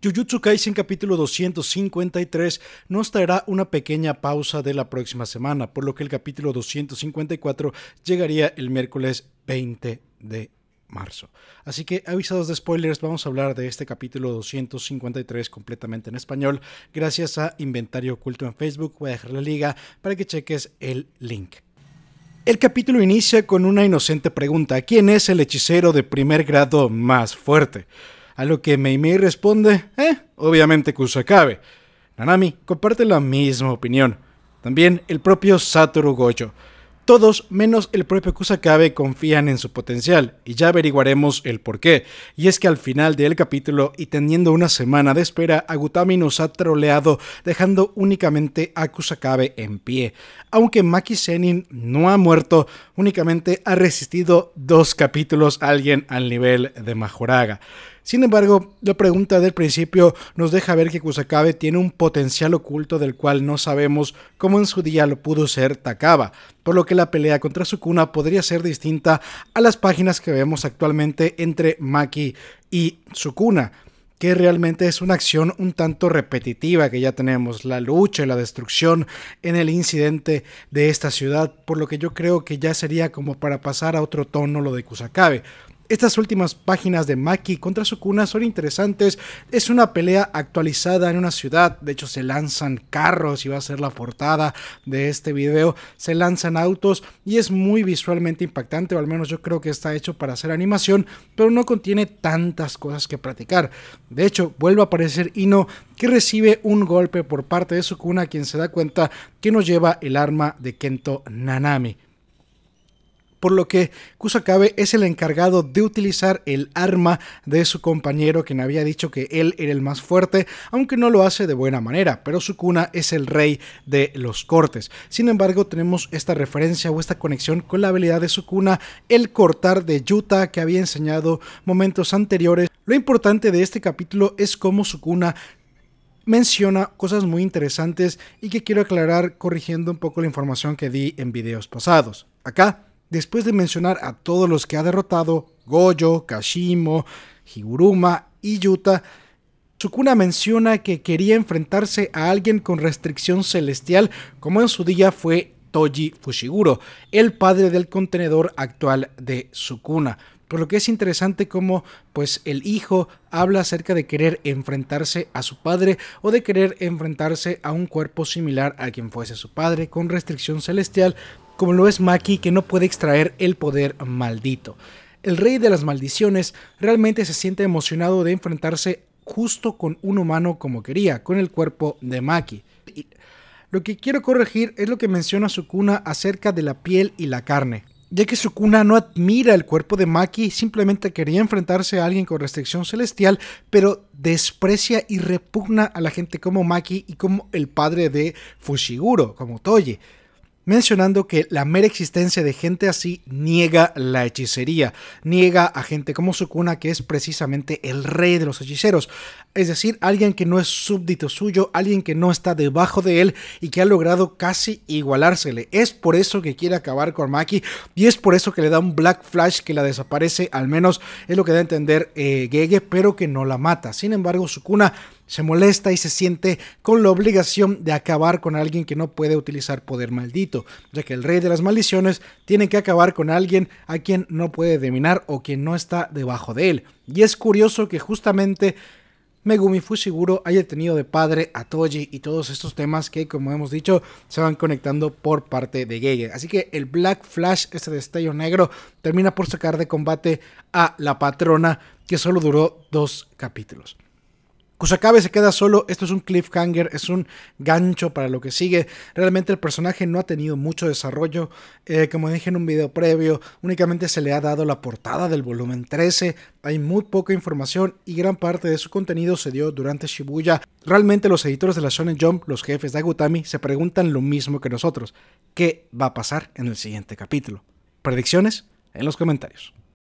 Jujutsu Kaisen capítulo 253 nos traerá una pequeña pausa de la próxima semana, por lo que el capítulo 254 llegaría el miércoles 20 de marzo. Así que avisados de spoilers, vamos a hablar de este capítulo 253 completamente en español, gracias a Inventario Oculto en Facebook. Voy a dejar la liga para que cheques el link. El capítulo inicia con una inocente pregunta. ¿Quién es el hechicero de primer grado más fuerte? a lo que Meimei responde, eh, obviamente Kusakabe. Nanami comparte la misma opinión. También el propio Satoru Gojo. Todos menos el propio Kusakabe confían en su potencial, y ya averiguaremos el por qué. Y es que al final del capítulo, y teniendo una semana de espera, Agutami nos ha troleado, dejando únicamente a Kusakabe en pie. Aunque Maki Senin no ha muerto, únicamente ha resistido dos capítulos a alguien al nivel de Majoraga. Sin embargo, la pregunta del principio nos deja ver que Kusakabe tiene un potencial oculto del cual no sabemos cómo en su día lo pudo ser Takaba, por lo que la pelea contra Sukuna podría ser distinta a las páginas que vemos actualmente entre Maki y Sukuna que realmente es una acción un tanto repetitiva que ya tenemos, la lucha y la destrucción en el incidente de esta ciudad, por lo que yo creo que ya sería como para pasar a otro tono lo de Kusakabe. Estas últimas páginas de Maki contra Sukuna son interesantes. Es una pelea actualizada en una ciudad. De hecho, se lanzan carros y va a ser la portada de este video. Se lanzan autos y es muy visualmente impactante, o al menos yo creo que está hecho para hacer animación, pero no contiene tantas cosas que practicar. De hecho, vuelve a aparecer Ino que recibe un golpe por parte de Sukuna, quien se da cuenta que no lleva el arma de Kento Nanami por lo que Kusakabe es el encargado de utilizar el arma de su compañero quien había dicho que él era el más fuerte, aunque no lo hace de buena manera, pero Sukuna es el rey de los cortes. Sin embargo, tenemos esta referencia o esta conexión con la habilidad de Sukuna, el cortar de Yuta que había enseñado momentos anteriores. Lo importante de este capítulo es cómo Sukuna menciona cosas muy interesantes y que quiero aclarar corrigiendo un poco la información que di en videos pasados. Acá Después de mencionar a todos los que ha derrotado, Goyo, Kashimo, Higuruma y Yuta, Sukuna menciona que quería enfrentarse a alguien con restricción celestial, como en su día fue Toji Fushiguro, el padre del contenedor actual de Sukuna. Por lo que es interesante como pues el hijo habla acerca de querer enfrentarse a su padre o de querer enfrentarse a un cuerpo similar a quien fuese su padre con restricción celestial como lo es Maki que no puede extraer el poder maldito. El rey de las maldiciones realmente se siente emocionado de enfrentarse justo con un humano como quería, con el cuerpo de Maki. Lo que quiero corregir es lo que menciona Sukuna acerca de la piel y la carne, ya que Sukuna no admira el cuerpo de Maki, simplemente quería enfrentarse a alguien con restricción celestial, pero desprecia y repugna a la gente como Maki y como el padre de Fushiguro, como Toji mencionando que la mera existencia de gente así niega la hechicería, niega a gente como Sukuna, que es precisamente el rey de los hechiceros, es decir, alguien que no es súbdito suyo, alguien que no está debajo de él y que ha logrado casi igualársele. Es por eso que quiere acabar con Maki y es por eso que le da un Black Flash que la desaparece, al menos es lo que da a entender eh, Gege, pero que no la mata. Sin embargo, Sukuna se molesta y se siente con la obligación de acabar con alguien que no puede utilizar poder maldito, ya que el rey de las maldiciones tiene que acabar con alguien a quien no puede dominar o quien no está debajo de él. Y es curioso que justamente Megumi Fushiguro haya tenido de padre a Toji y todos estos temas que, como hemos dicho, se van conectando por parte de Gege. Así que el Black Flash, ese destello negro, termina por sacar de combate a la patrona que solo duró dos capítulos. Kusakabe se queda solo, esto es un cliffhanger, es un gancho para lo que sigue. Realmente el personaje no ha tenido mucho desarrollo, eh, como dije en un video previo, únicamente se le ha dado la portada del volumen 13, hay muy poca información y gran parte de su contenido se dio durante Shibuya. Realmente los editores de la Shonen Jump, los jefes de Agutami, se preguntan lo mismo que nosotros, ¿qué va a pasar en el siguiente capítulo? Predicciones en los comentarios.